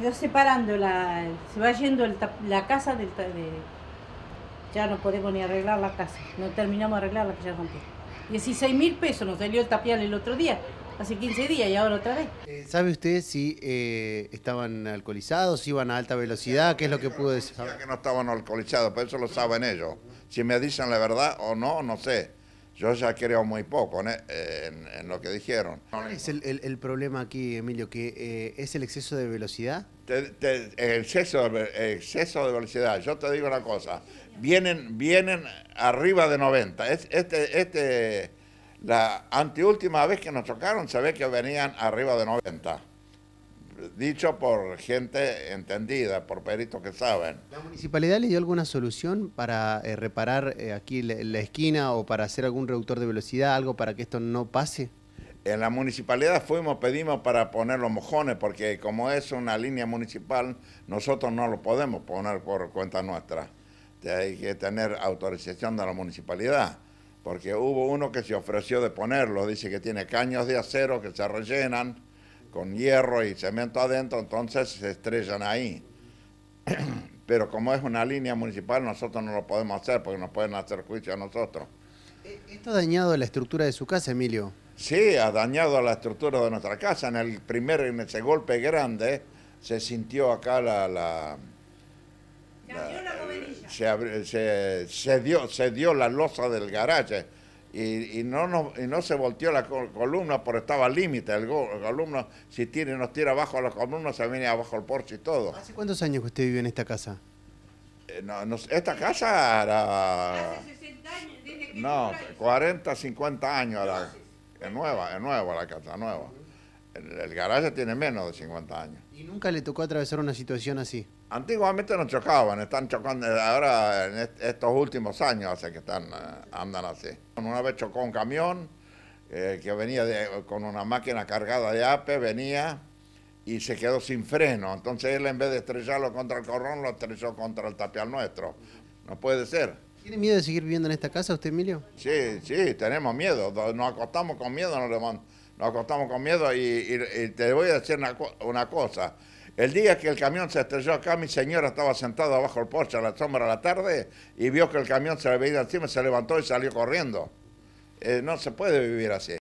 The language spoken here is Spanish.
se va separando, la, se va yendo la casa del... ya no podemos ni arreglar la casa, no terminamos de arreglar la que ya rompió. 16 mil pesos nos salió el tapial el otro día, hace 15 días y ahora otra vez. Eh, ¿Sabe usted si eh, estaban alcoholizados, si iban a alta velocidad? ¿Qué es lo que pudo decir? que no estaban alcoholizados, pero eso lo saben ellos. Si me dicen la verdad o no, no sé. Yo ya creo muy poco en, lo que dijeron. ¿Cuál es el, problema aquí, Emilio? ¿Que eh, es el exceso de velocidad? el exceso, de, exceso de velocidad. Yo te digo una cosa. Vienen, vienen arriba de 90. este, este, la anteúltima vez que nos tocaron se ve que venían arriba de 90 dicho por gente entendida, por peritos que saben. ¿La municipalidad le dio alguna solución para eh, reparar eh, aquí la, la, esquina o para hacer algún reductor de velocidad, algo para que esto no pase? En la municipalidad fuimos, pedimos para poner los mojones, porque como es una línea municipal, nosotros no lo podemos poner por cuenta nuestra. Hay que tener autorización de la municipalidad porque hubo uno que se ofreció de ponerlo, dice que tiene caños de acero que se rellenan con hierro y cemento adentro, entonces se estrellan ahí. Pero como es una línea municipal, nosotros no lo podemos hacer porque nos pueden hacer juicio a nosotros. E-, ¿Esto ha dañado la estructura de su casa, Emilio? Sí, ha dañado la estructura de nuestra casa. En el primer, ese golpe grande, se sintió acá la... la, se, se, dio, se dio la losa del garaje y, no, no, y no se volteó la columna porque estaba al límite. El, el, si tiene, nos tira abajo la columna, se viene abajo el porche y todo. ¿Hace cuántos años que usted vive en esta casa? Eh, no, esta casa era. Hace 60 años, No, 40, 50 años era. Es nueva, es nueva la casa, nueva. El, garaje tiene menos de 50 años. ¿Y nunca le tocó atravesar una situación así? Antiguamente no chocaban, están chocando eh, ahora en estos últimos años hace que están, eh, andan así. Una vez chocó un camión eh, que venía con una máquina cargada de ape, venía y se quedó sin freno. Entonces él en vez de estrellarlo contra el corrón, lo estrelló contra el tapial nuestro. No puede ser. ¿Tiene miedo de seguir viviendo en esta casa usted, Emilio? Sí, sí, tenemos miedo. Nos acostamos con miedo, nos levantamos nos acostamos con miedo y, te voy a decir una, cosa. El día que el camión se estrelló acá, mi señora estaba sentada abajo el porche a la sombra de la tarde y vio que el camión se le veía encima, se levantó y salió corriendo. Eh, no se puede vivir así.